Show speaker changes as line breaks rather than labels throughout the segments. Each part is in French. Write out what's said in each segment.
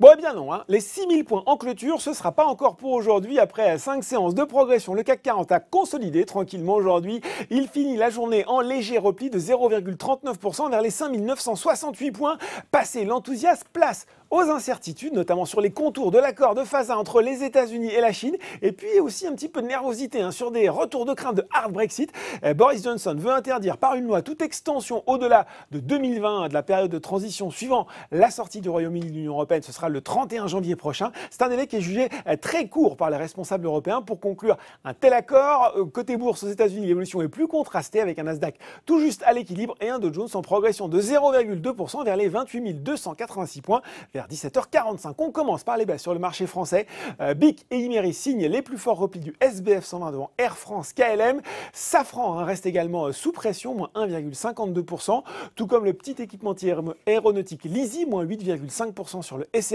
Bon, eh bien non, hein. les 6000 points en clôture, ce ne sera pas encore pour aujourd'hui. Après 5 séances de progression, le CAC 40 a consolidé tranquillement aujourd'hui. Il finit la journée en léger repli de 0,39% vers les 5968 points. Passé l'enthousiasme, place aux incertitudes, notamment sur les contours de l'accord de phase entre les États-Unis et la Chine, et puis aussi un petit peu de nervosité hein, sur des retours de crainte de hard Brexit. Eh, Boris Johnson veut interdire par une loi toute extension au-delà de 2020 de la période de transition suivant la sortie du Royaume-Uni de l'Union européenne. sera le 31 janvier prochain. C'est un délai qui est jugé euh, très court par les responsables européens pour conclure un tel accord. Euh, côté bourse aux États-Unis, l'évolution est plus contrastée avec un Nasdaq tout juste à l'équilibre et un Dow Jones en progression de 0,2% vers les 28 286 points vers 17h45. On commence par les baisses sur le marché français. Euh, BIC et Imeri signent les plus forts replis du SBF 120 devant Air France, KLM. Safran hein, reste également sous pression, moins 1,52%, tout comme le petit équipementier aéronautique Lisi, moins 8,5% sur le SC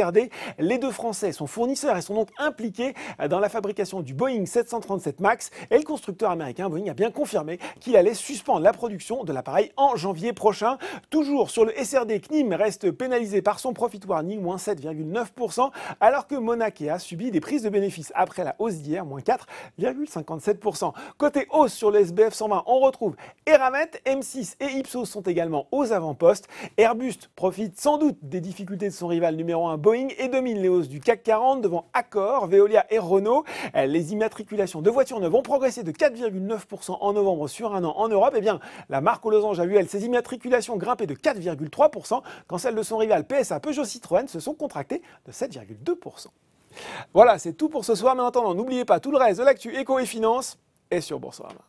les deux Français sont fournisseurs et sont donc impliqués dans la fabrication du Boeing 737 MAX. Et le constructeur américain Boeing a bien confirmé qu'il allait suspendre la production de l'appareil en janvier prochain. Toujours sur le SRD, CNIM reste pénalisé par son profit warning, moins 7,9%, alors que Monaco a subi des prises de bénéfices après la hausse d'hier, moins 4,57%. Côté hausse sur le SBF 120, on retrouve Eramet, M6 et Ipsos sont également aux avant-postes. Airbus profite sans doute des difficultés de son rival numéro 1 Boeing et domine les hausses du CAC 40 devant Accor, Veolia et Renault. Euh, les immatriculations de voitures ne ont progressé de 4,9% en novembre sur un an en Europe. Et eh bien, la marque aux losanges a vu, elle, ses immatriculations grimper de 4,3% quand celles de son rival PSA Peugeot Citroën se sont contractées de 7,2%. Voilà, c'est tout pour ce soir. Mais en attendant, n'oubliez pas tout le reste de l'actu éco et finance Et sur Boursorama.